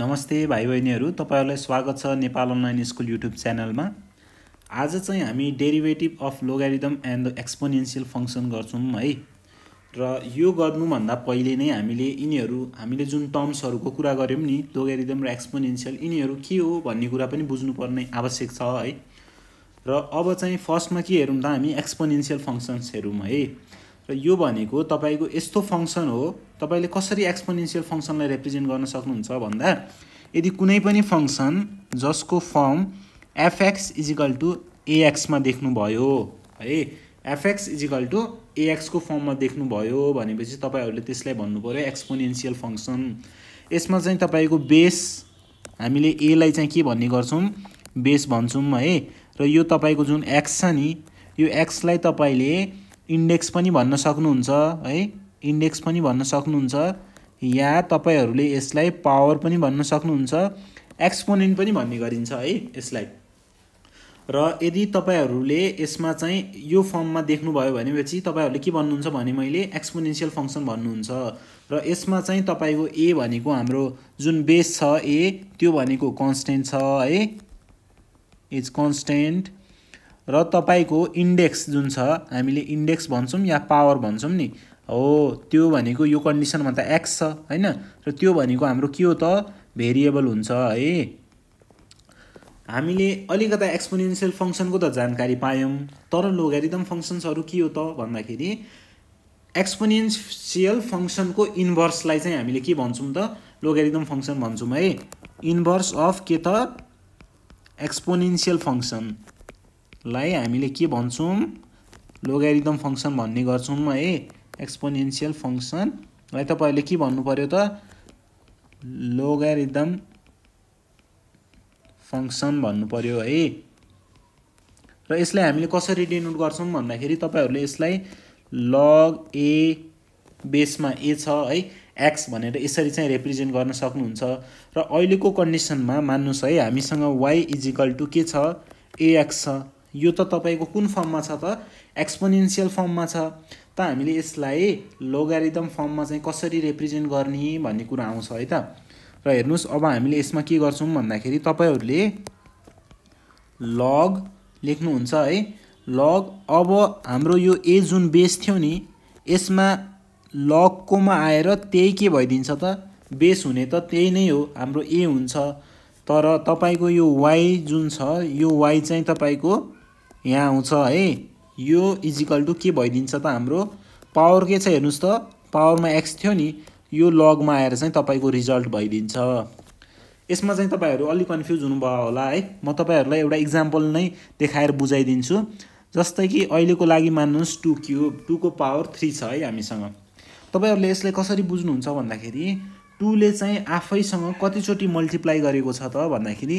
नमस्ते भाइ बहिनीहरू तपाईँहरूलाई स्वागत छ नेपाल अनलाइन स्कुल युट्युब च्यानलमा आज चाहिँ हामी derivative of logarithm and the exponential function गर्छौँ है र यो गर्नुभन्दा पहिले नै हामीले यिनीहरू हामीले जुन टर्म्सहरूको कुरा गऱ्यौँ नि लोगारिदम र एक्सपोनेन्सियल यिनीहरू के हो भन्ने कुरा पनि बुझ्नुपर्ने आवश्यक छ है र अब चाहिँ फर्स्टमा के हेरौँ त हामी एक्सपोनेन्सियल फङ्सन्स हेरौँ है र यो भनेको तपाईँको यस्तो फङ्सन हो तपाईँले कसरी एक्सपोनेन्सियल फङ्सनलाई रिप्रेजेन्ट गर्न सक्नुहुन्छ भन्दा यदि कुनै पनि फङ्सन जसको फर्म एफएक्स इजिकल टु एएक्समा देख्नुभयो है एफएक्स इजिकल टु एएक्सको फर्ममा देख्नुभयो भनेपछि तपाईँहरूले त्यसलाई भन्नु पऱ्यो एक्सपोनेन्सियल फङ्सन यसमा चाहिँ तपाईँको बेस हामीले एलाई चाहिँ के भन्ने गर्छौँ बेस भन्छौँ है र यो तपाईँको जुन एक्स छ नि यो एक्सलाई तपाईँले इन्डेक्स पनि भन्न सक्नुहुन्छ है इन्डेक्स पनि भन्न सक्नुहुन्छ या तपाईँहरूले यसलाई पावर पनि भन्न सक्नुहुन्छ एक्सपोनेन्ट पनि भन्ने गरिन्छ है यसलाई र यदि तपाईँहरूले यसमा चाहिँ यो फर्ममा देख्नुभयो भनेपछि तपाईँहरूले के भन्नुहुन्छ भने मैले एक्सपोनेन्सियल फङ्सन भन्नुहुन्छ र यसमा चाहिँ तपाईँको ए भनेको हाम्रो जुन बेस छ ए त्यो भनेको कन्सटेन्ट छ है इज कन्सटेन्ट र तपाईँको इन्डेक्स जुन छ हामीले इन्डेक्स भन्छौँ या पावर भन्छौँ नि हो त्यो भनेको यो कन्डिसनमा त एक्स छ होइन र त्यो भनेको हाम्रो के हो त भेरिएबल हुन्छ है हामीले अलिकता एक्सपोनेन्सियल फङ्सनको त जानकारी पायौँ तर लोगारिदम फङ्सन्सहरू के हो त भन्दाखेरि एक्सपोनेन्सियल फङ्सनको इन्भर्सलाई चाहिँ हामीले के भन्छौँ त लोगारिदम फङ्सन भन्छौँ है इन्भर्स अफ के त एक्सपोनेन्सियल फङ्सन लाई हामीले के भन्छौँ लोगारिदम फङ्सन भन्ने गर्छौँ है एक्सपोनेन्सियल फङ्सनलाई तपाईँहरूले के भन्नु पऱ्यो त लोगारिदम फङ्सन भन्नु पऱ्यो है र यसलाई हामीले कसरी डिनोट गर्छौँ भन्दाखेरि तपाईँहरूले यसलाई लग ए बेसमा ए छ है एक्स भनेर यसरी चाहिँ रिप्रेजेन्ट गर्न सक्नुहुन्छ र अहिलेको कन्डिसनमा मान्नुहोस् है हामीसँग वाइ इजिकल टु के छ एएक्स छ यो त तपाईँको कुन फर्ममा छ त एक्सपोनेन्सियल फर्ममा छ त हामीले यसलाई लोगारिदम फर्ममा चाहिँ कसरी रिप्रेजेन्ट गर्ने भन्ने कुरा आउँछ है त र हेर्नुहोस् अब हामीले यसमा के गर्छौँ भन्दाखेरि तपाईँहरूले लग लेख्नुहुन्छ है लग अब हाम्रो यो ए जुन बेस थियो नि यसमा लगकोमा आएर त्यही के भइदिन्छ त बेस हुने त त्यही नै हो हाम्रो ए हुन्छ तर तपाईँको यो वाई जुन छ यो वाई चाहिँ तपाईँको यहाँ आउँछ है यो इजिकल टु के भइदिन्छ त हाम्रो पावर के छ हेर्नुहोस् त पावरमा एक्स थियो नि यो लगमा आएर चाहिँ तपाईँको रिजल्ट भइदिन्छ यसमा चाहिँ तपाईँहरू अलिक कन्फ्युज हुनुभयो होला है म तपाईँहरूलाई एउटा इक्जाम्पल नै देखाएर बुझाइदिन्छु जस्तै कि अहिलेको लागि मान्नुहोस् टु क्युब टूको पावर थ्री छ है हामीसँग तपाईँहरूले यसलाई कसरी बुझ्नुहुन्छ भन्दाखेरि टूले चाहिँ आफैसँग कतिचोटि मल्टिप्लाई गरेको छ त भन्दाखेरि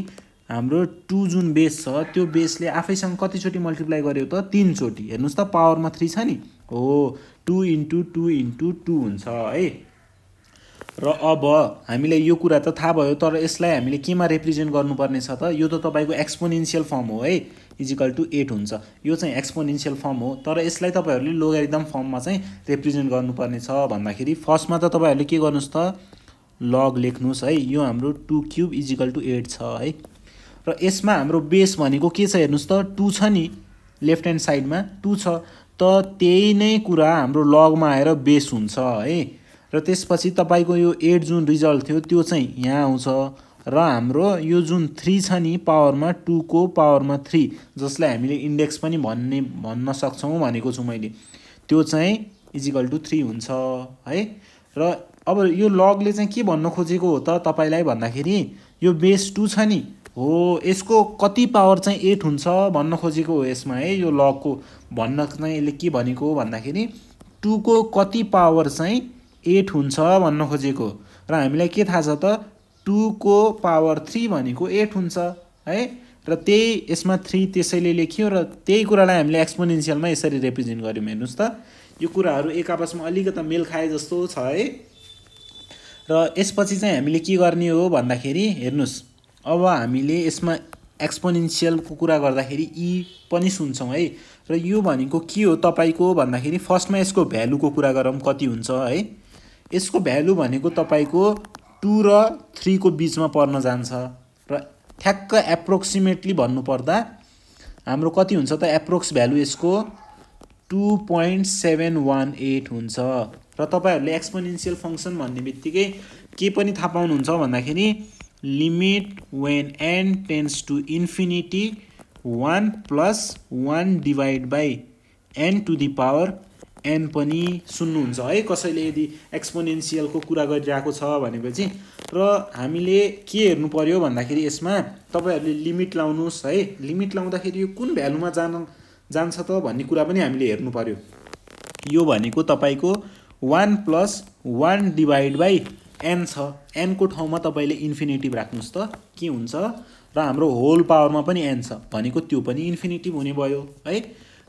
हाम्रो टु जुन बेस छ त्यो बेसले आफैसँग कतिचोटि मल्टिप्लाई गर्यो त तिनचोटि हेर्नुहोस् त पावरमा थ्री छ नि हो two into two into two हुन्छ है र अब हामीलाई यो कुरा त थाहा भयो तर यसलाई हामीले केमा रिप्रेजेन्ट गर्नुपर्ने छ त यो त तपाईँको एक्सपोनेन्सियल फर्म हो है इजिकल टु एट हुन्छ यो चाहिँ एक्सपोनेन्सियल फर्म हो तर यसलाई तपाईँहरूले लोगारिदम फर्ममा चाहिँ रिप्रेजेन्ट गर्नुपर्ने छ भन्दाखेरि फर्स्टमा त तपाईँहरूले के गर्नुहोस् त लग लेख्नुहोस् है यो हाम्रो two cube is equal to eight छ है र यसमा हाम्रो बेस भनेको के छ हेर्नुहोस् त टु छ नि लेफ्ट ह्यान्ड साइडमा टू छ त त्यही नै कुरा हाम्रो लगमा आएर बेस हुन्छ है र त्यसपछि तपाईँको यो एट जुन रिजल्ट थियो त्यो चाहिँ यहाँ आउँछ र हाम्रो यो जुन थ्री छ नि पावरमा टूको पावरमा थ्री जसलाई हामीले इन्डेक्स पनि भन्ने भन्न सक्छौँ भनेको छु मैले त्यो चाहिँ इजिकल टु थ्री हुन्छ है र अब यो लगले चाहिँ के भन्न खोजेको हो त तपाईँलाई भन्दाखेरि यो बेस टू छ नि हो यसको कति पावर चाहिँ एट हुन्छ भन्न खोजेको हो यसमा है यो लगको भन्न चाहिँ यसले के भनेको हो भन्दाखेरि टूको कति पावर चाहिँ एट हुन्छ भन्न खोजेको र हामीलाई के थाहा छ त टूको पावर थ्री भनेको एट हुन्छ है र त्यही यसमा थ्री त्यसैले लेख्यो र त्यही कुरालाई हामीले एक्सपोनेन्सियलमा यसरी रिप्रेजेन्ट गऱ्यौँ हेर्नुहोस् त यो कुराहरू एक आपसमा अलिकति मेल खाए जस्तो छ है र यसपछि चाहिँ हामीले के गर्ने हो भन्दाखेरि हेर्नुहोस् अब हामीले यसमा एक्सपोनेन्सियलको कुरा गर्दाखेरि ई e पनि सुन्छौँ है र यो भनेको के हो तपाईँको भन्दाखेरि फर्स्टमा यसको भ्यालुको कुरा गरौँ कति हुन्छ है यसको भ्यालु भनेको तपाईँको टु र थ्रीको बिचमा पर्न जान्छ र ठ्याक्क एप्रोक्सिमेटली भन्नुपर्दा हाम्रो कति हुन्छ त एप्रोक्स भ्यालु यसको two point seven one eight हुन्छ र तपाईँहरूले एक्सपोनेन्सियल फङ्सन भन्ने बित्तिकै के पनि थाहा पाउनुहुन्छ भन्दाखेरि limit when n tends to infinity 1 plus 1 divide by n to the power n पनि सुन्नुहुन्छ है कसैले यदि एक्सपोनेन्सियलको कुरा गरिरहेको छ भनेपछि र हामीले के हेर्नु पऱ्यो भन्दाखेरि यसमा तपाईँहरूले लिमिट लाउनुहोस् है लिमिट लाउँदाखेरि यो कुन भ्यालुमा जान जान्छ त भन्ने कुरा पनि हामीले हेर्नु पऱ्यो यो भनेको तपाईँको one plus one divide by n छ एनको ठाउँमा तपाईँले इन्फिनेटिभ राख्नुहोस् त के हुन्छ र हाम्रो होल पावरमा पनि एन छ भनेको त्यो पनि इन्फिनेटिभ हुने भयो है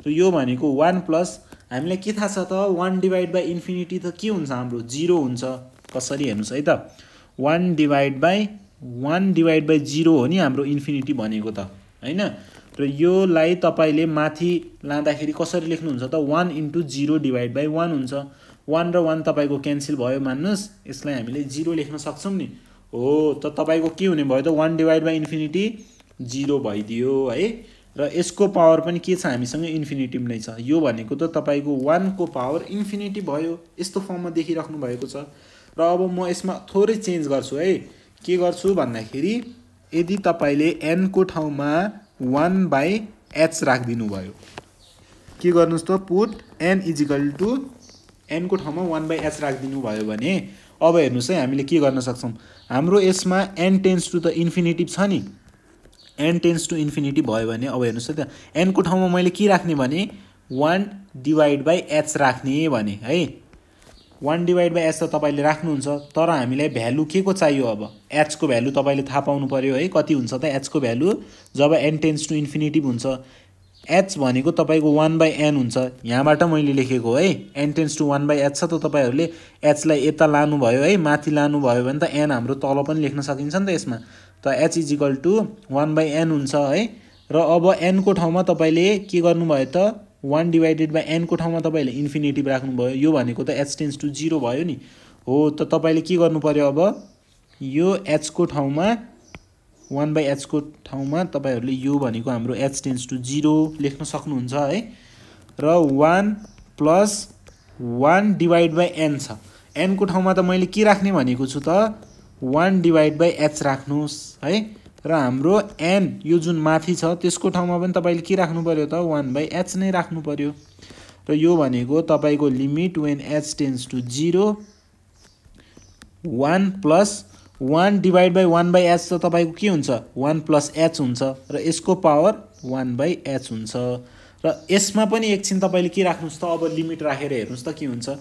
र यो भनेको वान प्लस हामीलाई के थाहा छ त वान डिभाइड बाई इन्फिनिटी त के हुन्छ हाम्रो जिरो हुन्छ कसरी हेर्नुहोस् है त one divide by one divide by zero हो नि हाम्रो इन्फिनिटी भनेको त होइन र योलाई तपाईँले माथि लाँदाखेरि कसरी लेख्नुहुन्छ त one into zero divide by one हुन्छ वान र वान तपाईँको क्यान्सल भयो मान्नुहोस् यसलाई हामीले जिरो लेख्न सक्छौँ नि हो त तपाईँको के हुने भयो त one divide by infinity zero भइदियो है र यसको पावर पनि के छ हामीसँग इन्फिनिटिभ नै छ यो भनेको त तपाईँको वानको पावर इन्फिनिटी भयो यस्तो फर्ममा देखिराख्नु भएको छ र अब म यसमा थोरै चेन्ज गर्छु है के गर्छु भन्दाखेरि यदि तपाईँले एनको ठाउँमा वान बाई एच राखिदिनु भयो के गर्नुहोस् त पुट एन इजिकल टु एनको ठाउँमा वान बाई एच राखिदिनु भयो भने अब हेर्नुहोस् है हामीले के गर्न सक्छौँ हाम्रो यसमा n tends to the infinitive छ नि एन टेन्स टु इन्फिनिटिभ भयो भने अब हेर्नुहोस् है त एनको ठाउँमा मैले के राख्ने भने वान डिभाइड बाई एच राख्ने भने है वान डिभाइड बाई एच त तपाईँले राख्नुहुन्छ तर हामीलाई भ्यालु के को चाहियो अब एचको भ्यालु तपाईँले थाहा पाउनु पऱ्यो है कति हुन्छ त एचको भ्यालु जब एन टेन्स टु इन्फिनिटिभ हुन्छ एच भनेको तपाईँको वान बाई एन हुन्छ यहाँबाट मैले लेखेको है n tends to one by h छ त तपाईँहरूले एचलाई यता लानुभयो है माथि लानुभयो भने त एन हाम्रो तल पनि लेख्न सकिन्छ नि त यसमा त h is equal to one by n हुन्छ है र अब एनको ठाउँमा तपाईँले के गर्नुभयो त वान डिभाइडेड बाई एनको ठाउँमा तपाईँले इन्फिनेटिभ राख्नुभयो यो भनेको त एच टेन्स टू जिरो भयो नि हो त तपाईँले के गर्नु पऱ्यो अब यो एचको ठाउँमा वान बाई एचको ठाउँमा तपाईँहरूले यो भनेको हाम्रो एच टेन्स टु जिरो लेख्न सक्नुहुन्छ है र one plus one divide by n छ एनको ठाउँमा त मैले के राख्ने भनेको छु त वान डिभाइड बाई एच राख्नुहोस् है र हाम्रो एन यो जुन माथि छ त्यसको ठाउँमा पनि तपाईँले के राख्नु पऱ्यो त वान बाई एच नै राख्नु पऱ्यो र यो भनेको तपाईँको limit when h tends to zero one plus one divide by one by h त तपाईँको के हुन्छ वान प्लस एच हुन्छ र यसको पावर वान बाई एच हुन्छ र यसमा पनि एकछिन तपाईँले के राख्नुहोस् त अब लिमिट राखेर हेर्नुहोस् त के हुन्छ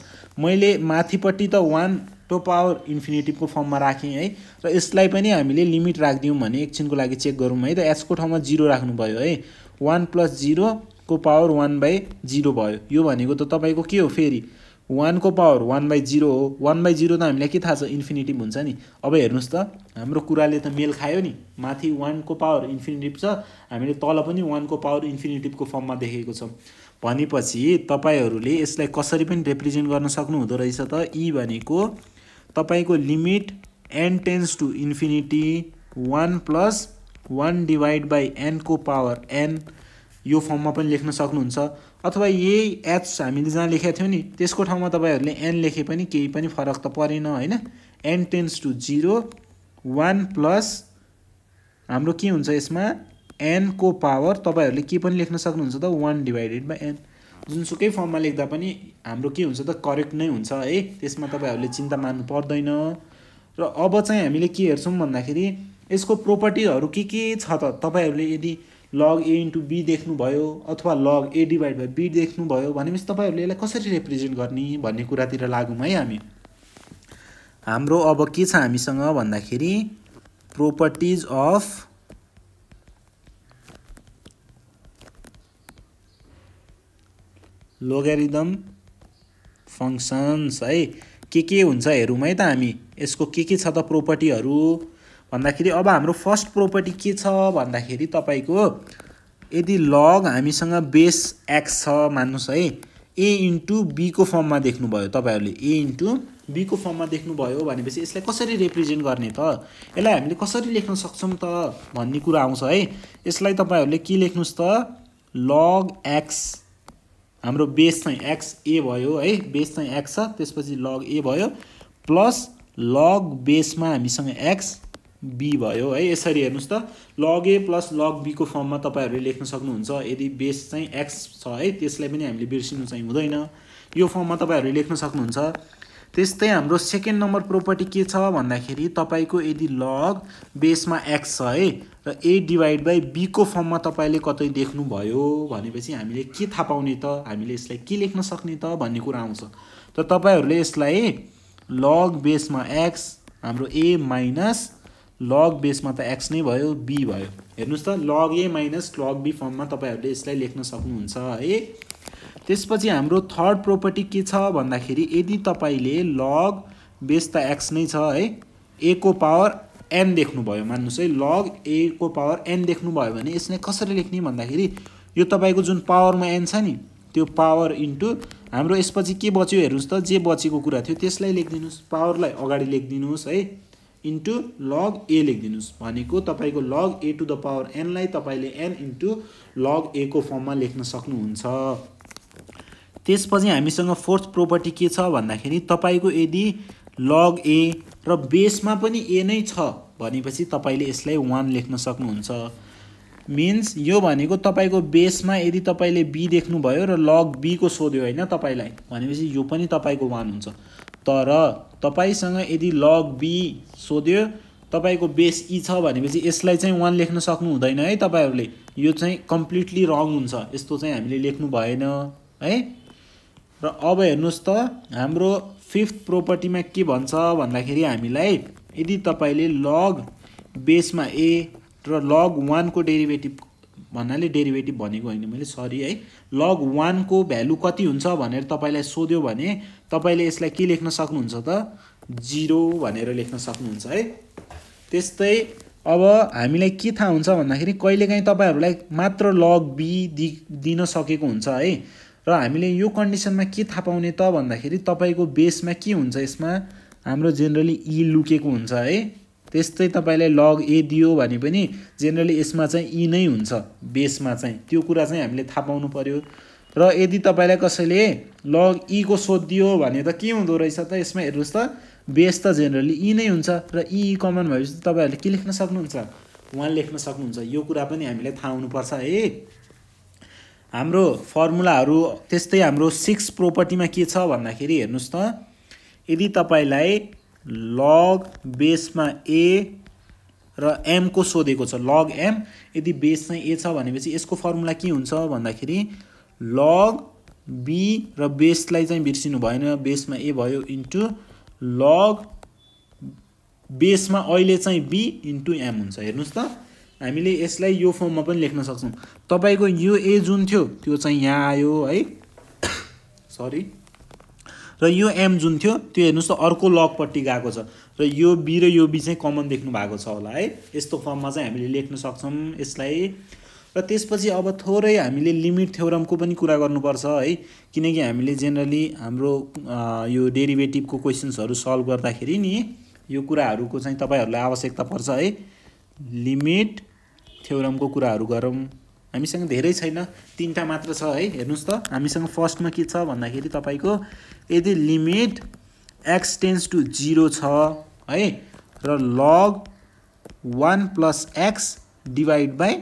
मैले माथिपट्टि त वान टु पावर इन्फिनेटिभको फर्ममा राखेँ है र यसलाई पनि हामीले लिमिट राखिदिउँ भने एकछिनको लागि चेक गरौँ है त एचको ठाउँमा जिरो राख्नुभयो है वान प्लस जिरोको पावर वान बाई जिरो भयो यो भनेको त तपाईँको के हो फेरि वानको पावर वान बाई जिरो हो वान बाई जिरो त हामीलाई के थाहा छ इन्फिनिटिभ हुन्छ नि अब हेर्नुहोस् त हाम्रो कुराले त मेल खायो नि माथि वानको पावर इन्फिनिटिभ छ हामीले तल पनि वानको पावर इन्फिनिटिभको फर्ममा देखेको छौँ भनेपछि तपाईँहरूले यसलाई कसरी पनि रिप्रेजेन्ट गर्न सक्नुहुँदो रहेछ त ई भनेको तपाईँको limit n tends to infinity one plus one divide by एनको पावर एन यो फर्ममा पनि लेख्न सक्नुहुन्छ अथवा यही एच हामीले जहाँ लेखेका थियौँ नि त्यसको ठाउँमा तपाईँहरूले एन लेखे पनि केही पनि फरक त परेन होइन n tends to zero one plus हाम्रो के हुन्छ यसमा एनको पावर तपाईँहरूले के पनि लेख्न सक्नुहुन्छ त वान डिभाइडेड बाई एन जुनसुकै फर्ममा लेख्दा पनि हाम्रो के हुन्छ त करेक्ट नै हुन्छ है त्यसमा तपाईँहरूले चिन्ता मान्नु पर्दैन र अब चाहिँ हामीले के हेर्छौँ भन्दाखेरि यसको प्रोपर्टीहरू के के छ त तपाईँहरूले यदि लग ए इन्टु बी देख्नुभयो अथवा log a divide by b देख्नुभयो भनेपछि तपाईँहरूले यसलाई कसरी रिप्रेजेन्ट गर्ने भन्ने कुरातिर लागौँ है हामी हाम्रो अब के छ हामीसँग भन्दाखेरि प्रोपर्टिज अफ लोगरिदम फङ्सन्स है के के हुन्छ हेरौँ है त हामी यसको के के छ त प्रोपर्टीहरू भन्दाखेरि अब हाम्रो फर्स्ट प्रोपर्टी के छ भन्दाखेरि तपाईँको यदि लग हामीसँग बेस एक्स छ मान्नुहोस् है ए इन्टु बीको फर्ममा देख्नुभयो तपाईँहरूले ए इन्टु बीको फर्ममा देख्नुभयो भनेपछि यसलाई कसरी रिप्रेजेन्ट गर्ने त यसलाई हामीले कसरी लेख्न सक्छौँ त भन्ने कुरा आउँछ है यसलाई तपाईँहरूले के लेख्नुहोस् त लग एक्स हाम्रो बेस चाहिँ एक्स ए भयो है बेस चाहिँ एक्स छ त्यसपछि लग ए भयो प्लस लग बेसमा हामीसँग एक्स बी भयो है यसरी हेर्नुहोस् त लग ए प्लस लग बीको फर्ममा तपाईँहरूले लेख्न सक्नुहुन्छ यदि बेस चाहिँ एक्स छ है त्यसलाई पनि हामीले बिर्सिनु चाहिँ हुँदैन यो फर्ममा तपाईँहरूले लेख्न सक्नुहुन्छ त्यस्तै हाम्रो सेकेन्ड नम्बर प्रोपर्टी के छ भन्दाखेरि तपाईँको यदि लग बेसमा एक्स छ है र ए डिभाइड बाई बीको फर्ममा तपाईँले कतै देख्नुभयो भनेपछि हामीले के थाहा पाउने त हामीले यसलाई के लेख्न सक्ने त भन्ने कुरा आउँछ त तपाईँहरूले यसलाई लग बेसमा एक्स हाम्रो ए माइनस लग बेसमा त एक्स नै भयो बी भयो हेर्नुहोस् त लग ए माइनस लग बी फर्ममा तपाईँहरूले यसलाई लेख्न सक्नुहुन्छ है त्यसपछि हाम्रो थर्ड प्रोपर्टी के छ भन्दाखेरि यदि तपाईँले लग बेस त एक्स नै छ है ए को पावर एन देख्नुभयो मान्नुहोस् है लग ए को पावर एन देख्नुभयो भने यसलाई कसरी लेख्ने भन्दाखेरि यो तपाईँको जुन पावरमा एन छ नि त्यो पावर इन्टु हाम्रो यसपछि के बच्यो हेर्नुहोस् त जे बचेको कुरा थियो त्यसलाई लेखिदिनुहोस् पावरलाई अगाडि लेखिदिनुहोस् है इन्टु लग ए लेखिदिनुहोस् भनेको तपाईँको log a to the power एनलाई तपाईँले एन इन्टु लग ए को फर्ममा लेख्न सक्नुहुन्छ त्यसपछि हामीसँग फोर्थ प्रोपर्टी के छ भन्दाखेरि तपाईँको यदि लग ए र बेसमा पनि ए नै छ भनेपछि तपाईँले यसलाई वान लेख्न सक्नुहुन्छ मिन्स यो भनेको तपाईँको बेसमा यदि तपाईँले बी देख्नुभयो र लग बीको सोध्यो होइन तपाईँलाई भनेपछि यो पनि तपाईँको वान हुन्छ तर तपाईँसँग यदि लग बी सोध्यो तपाईँको बेस ई e छ भनेपछि यसलाई चाहिँ वान लेख्न सक्नु हुँदैन है तपाईँहरूले यो चाहिँ कम्प्लिटली रङ हुन्छ यस्तो चाहिँ हामीले लेख्नु भएन है र अब हेर्नुहोस् त हाम्रो फिफ्थ प्रोपर्टीमा के भन्छ भन्दाखेरि हामीलाई यदि तपाईँले लग बेसमा ए र लग वानको डेरिभेटिभ भन्नाले डेरिभेटिभ भनेको होइन मैले सरी है लग वानको भ्यालु कति हुन्छ भनेर तपाईँलाई सोध्यो भने तपाईँले यसलाई के लेख्न सक्नुहुन्छ त जिरो भनेर लेख्न सक्नुहुन्छ है त्यस्तै अब हामीलाई के थाहा हुन्छ भन्दाखेरि कहिलेकाहीँ तपाईँहरूलाई मात्र लग बी दि दिन सकेको हुन्छ है र हामीले यो कन्डिसनमा के थाहा पाउने त भन्दाखेरि तपाईँको बेसमा के हुन्छ यसमा हाम्रो जेनरली ई e लुकेको हुन्छ है त्यस्तै तपाईँले लग ए दियो भने पनि जेनरली यसमा चाहिँ इ e नै हुन्छ बेसमा चाहिँ त्यो कुरा चाहिँ हामीले थाहा पाउनु पऱ्यो र यदि तपाईँलाई कसैले लग इको e सोधिदियो भने त के हुँदो रहेछ त यसमा हेर्नुहोस् त बेस त जेनरली इ e नै हुन्छ र इ कमन भएपछि तपाईँहरूले के लेख्न सक्नुहुन्छ वान लेख्न सक्नुहुन्छ यो कुरा पनि हामीले थाहा हुनुपर्छ है हाम्रो फर्मुलाहरू त्यस्तै हाम्रो सिक्स प्रोपर्टीमा के छ भन्दाखेरि हेर्नुहोस् त यदि तपाईँलाई लग बेसमा ए र एमको सोधेको छ लग एम यदि बेस चाहिँ ए छ भनेपछि यसको फर्मुला के हुन्छ भन्दाखेरि लग बी र बेसलाई चाहिँ बिर्सिनु भएन बेसमा ए भयो इन्टु लग बेसमा अहिले चाहिँ बी इन्टु एम हुन्छ हेर्नुहोस् त हामीले यसलाई यो फर्ममा पनि लेख्न सक्छौँ तपाईँको यो ए जुन थियो त्यो चाहिँ यहाँ आयो है सरी र यो एम जुन थियो त्यो हेर्नुहोस् त अर्को लगपट्टि गएको छ र यो बी र यो बी चाहिँ कमन देख्नु भएको छ होला है यस्तो फर्ममा चाहिँ हामीले लेख्न सक्छौँ यसलाई र त्यसपछि अब थोरै हामीले लिमिट थ्योरमको पनि कुरा गर्नुपर्छ है किनकि हामीले जेनरली हाम्रो यो डेरिभेटिभको क्वेसन्सहरू सल्भ गर्दाखेरि नि यो कुराहरूको चाहिँ तपाईँहरूलाई आवश्यकता पर्छ है लिमिट थ्योरमको कुराहरू गरौँ हामीसँग धेरै छैन तिनवटा मात्र छ है हेर्नुहोस् त हामीसँग फर्स्टमा के छ भन्दाखेरि तपाईँको यदि limit x tends to zero छ है र log one plus x divide by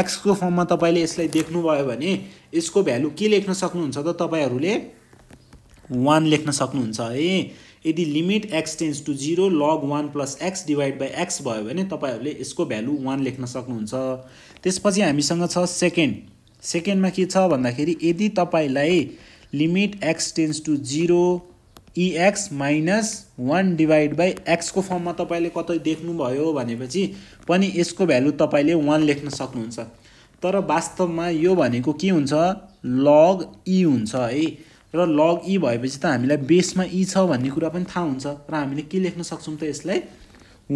एक्सको फर्ममा तपाईँले यसलाई देख्नुभयो भने यसको भ्यालु के लेख्न सक्नुहुन्छ त तपाईँहरूले वान लेख्न सक्नुहुन्छ है यदि limit x tends to zero log one plus x divide by x भयो भने तपाईँहरूले यसको भ्यालु वान लेख्न सक्नुहुन्छ त्यसपछि हामीसँग छ सेकेन्ड सेकेन्डमा के छ भन्दाखेरि यदि तपाईँलाई limit x tends to zero e x minus one divide by एक्सको फर्ममा तपाईँले कतै देख्नुभयो भनेपछि पनि यसको भ्यालु तपाईँले वान लेख्न सक्नुहुन्छ तर वास्तवमा यो भनेको के हुन्छ लग ई e हुन्छ है र लग ई e भएपछि त हामीलाई बेसमा ई e छ भन्ने कुरा पनि थाहा हुन्छ र हामीले के लेख्न सक्छौँ त यसलाई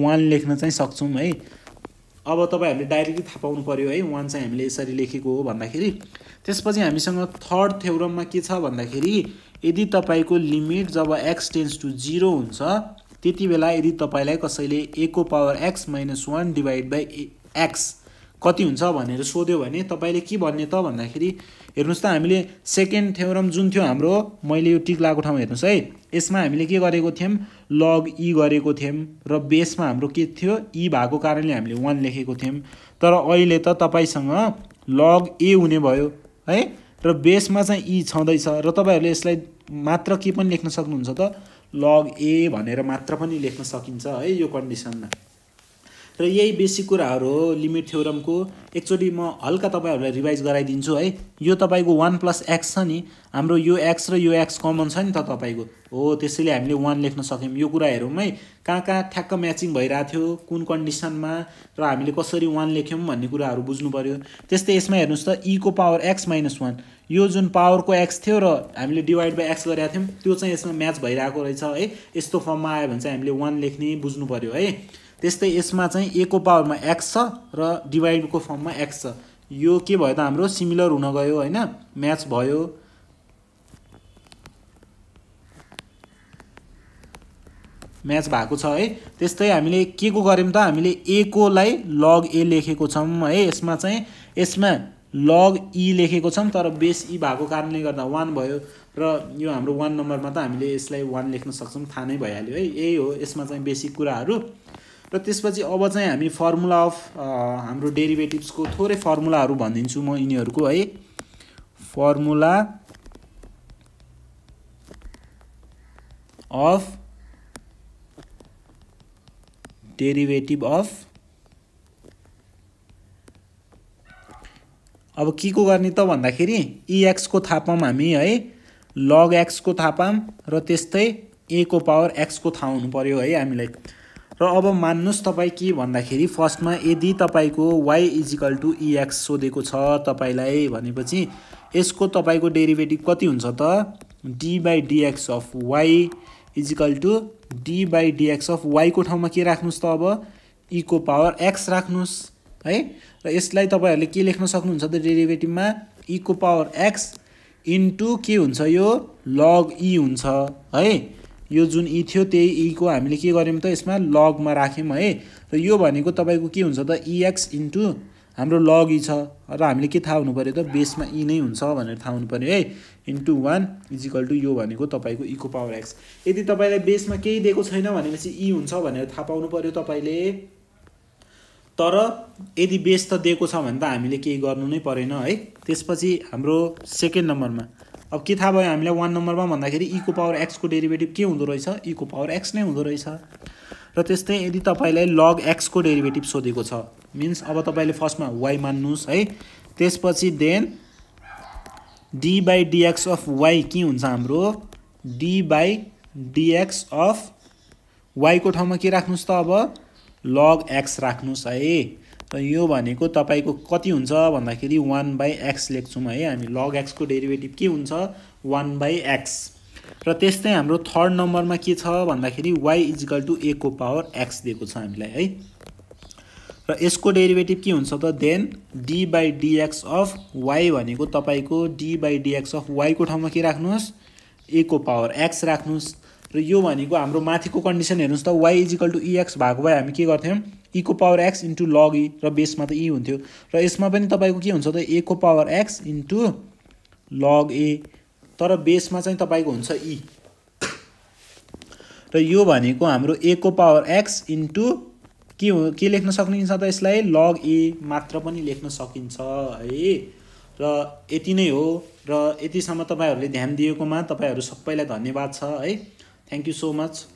वान लेख्न चाहिँ सक्छौँ है अब तपाईँहरूले डाइरेक्टली थाहा पाउनु पऱ्यो है वान चाहिँ हामीले यसरी लेखेको हो भन्दाखेरि त्यसपछि हामीसँग थर्ड थ्योरममा के छ भन्दाखेरि यदि तपाईँको लिमिट जब एक्स टेन्स टु जिरो हुन्छ त्यति बेला यदि तपाईँलाई कसैले एको power x minus one divide by x कति हुन्छ भनेर सोध्यो भने तपाईँले के भन्ने त भन्दाखेरि हेर्नुहोस् त हामीले सेकेन्ड थ्योरम जुन थियो हाम्रो मैले यो टिक लगाएको ठाउँ हेर्नुहोस् है यसमा हामीले के गरेको थियौँ लग ई e गरेको थियौँ र बेसमा हाम्रो के थियो ई e भएको कारणले हामीले वान लेखेको थियौँ तर अहिले त तपाईँसँग लग ए हुने भयो है र बेसमा चाहिँ इ e छँदैछ र तपाईँहरूले यसलाई मात्र के पनि लेख्न सक्नुहुन्छ त लग ए भनेर मात्र पनि लेख्न सकिन्छ है यो कन्डिसनमा र यही बेसिक कुराहरू हो लिमिट थ्योरमको एकचोटि म हल्का तपाईँहरूलाई रिभाइज गराइदिन्छु है यो तपाईँको वान प्लस एक्स छ नि हाम्रो यो एक्स र यो एक्स कमन छ नि त तपाईँको हो त्यसैले हामीले वान लेख्न सक्यौँ यो कुरा हेरौँ है कहाँ कहाँ ठ्याक्क म्याचिङ भइरहेको थियो कुन कन्डिसनमा र हामीले कसरी वान लेख्यौँ भन्ने कुराहरू बुझ्नु पऱ्यो त्यस्तै यसमा हेर्नुहोस् त इको e power x minus one यो जुन पावरको एक्स थियो र हामीले डिभाइड बाई एक्स गरेका थियौँ त्यो चाहिँ यसमा म्याच भइरहेको रहेछ है यस्तो फर्ममा आयो भने चाहिँ हामीले वान लेख्ने बुझ्नु पऱ्यो है त्यस्तै यसमा चाहिँ ए को पावरमा एक्स छ र डिभाइडको फर्ममा एक्स छ यो के भयो त हाम्रो सिमिलर हुन गयो होइन म्याच भयो म्याच भएको छ है त्यस्तै हामीले के को गऱ्यौँ त हामीले ए कोलाई लग ए लेखेको छौँ है यसमा चाहिँ यसमा लग ई e लेखेको छौँ तर बेस ई e भएको कारणले गर्दा वान भयो र यो हाम्रो वान नम्बरमा त हामीले यसलाई वान लेख्न सक्छौँ थाहा नै भइहाल्यो है यही हो यसमा चाहिँ बेसिक कुराहरू र त्यसपछि अब चाहिँ हामी फर्मुला अफ हाम्रो डेरिभेटिभ्सको थोरै फर्मुलाहरू भनिदिन्छु म यिनीहरूको है फर्मुला अफ डेरिभेटिभ अफ अब के को गर्ने त भन्दाखेरि इएक्सको e थापाम हामी है लग एक्सको थापाम र त्यस्तै ए को पावर एक्सको थाहा हुनु पऱ्यो है हामीलाई र अब मान्नुहोस् तपाईँ के भन्दाखेरि फर्स्टमा यदि तपाईँको वाइ इजिकल टु इएक्स सोधेको छ तपाईँलाई भनेपछि यसको तपाईँको डेरिभेटिभ कति हुन्छ त d by dx of y is equal to d by dx of वाइको ठाउँमा के राख्नुहोस् त अब इको e पावर एक्स राख्नुहोस् है र यसलाई तपाईँहरूले के लेख्न सक्नुहुन्छ त डेरिभेटिभमा इको पावर एक्स इन्टु के हुन्छ यो लग ई e हुन्छ है यो जुन ई थियो त्यही ईको हामीले के गऱ्यौँ त यसमा लगमा राख्यौँ है र यो भनेको तपाईँको के हुन्छ त इएक्स e इन्टु हाम्रो लग ई छ र हामीले के थाहा हुनु पऱ्यो त बेसमा ई नै हुन्छ भनेर थाहा हुनु पऱ्यो है इन्टु वान इजिकल टु यो भनेको तपाईँको इको पावर एक्स यदि तपाईँलाई बेसमा केही दिएको छैन भनेपछि इ हुन्छ भनेर थाहा पाउनु पऱ्यो तपाईँले तर यदि बेस त दिएको छ भने त हामीले केही गर्नु नै परेन है त्यसपछि हाम्रो सेकेन्ड नम्बरमा अब के थाहा भयो हामीलाई वान नम्बरमा भन्दाखेरि इको पावर एक्सको डेरिभेटिभ के हुँदो रहेछ इको पावर एक्स नै हुँदो रहेछ र त्यस्तै यदि तपाईँलाई लग एक्सको डेरिभेटिभ सोधेको छ मिन्स अब तपाईँले फर्स्टमा वाइ मान्नुहोस् है त्यसपछि then d by dx of y के हुन्छ हाम्रो डी बाई डिएक्स अफ वाइको ठाउँमा के राख्नुहोस् त अब लग एक्स राख्नुहोस् है त यो भनेको तपाईँको कति हुन्छ भन्दाखेरि वान बाई एक्स लेख्छौँ है हामी लग एक्सको डेरिभेटिभ के हुन्छ वान बाई एक्स र त्यस्तै हाम्रो थर्ड नम्बरमा के छ भन्दाखेरि वाइ इजिकल टु ए को पावर एक्स दिएको छ हामीलाई है र यसको डेरिभेटिभ के हुन्छ त then d by dx of y भनेको तपाईँको डी बाई डिएक्स अफ वाइको ठाउँमा के राख्नुहोस् ए को पावर एक्स राख्नुहोस् र यो भनेको हाम्रो माथिको कन्डिसन हेर्नुहोस् त वाइ इजिकल टु इएक्स भएको भए हामी के गर्थ्यौँ इको power x into log e र बेसमा त इ e हुन्थ्यो र यसमा पनि तपाईँको के हुन्छ त ए को power x into log a तर बेसमा चाहिँ तपाईँको हुन्छ इ e। र यो भनेको हाम्रो ए को पावर एक्स इन्टु के हो के लेख्न सकिन्छ त यसलाई लग ए मात्र पनि लेख्न सकिन्छ है र यति नै हो र यतिसम्म तपाईँहरूले ध्यान दिएकोमा तपाईँहरू सबैलाई धन्यवाद छ है थ्याङ्क यू सो मच